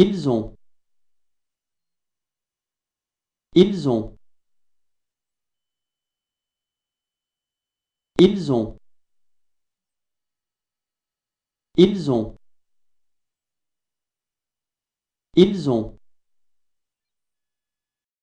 Ils ont. Ils ont. Ils ont. Ils ont. Ils ont.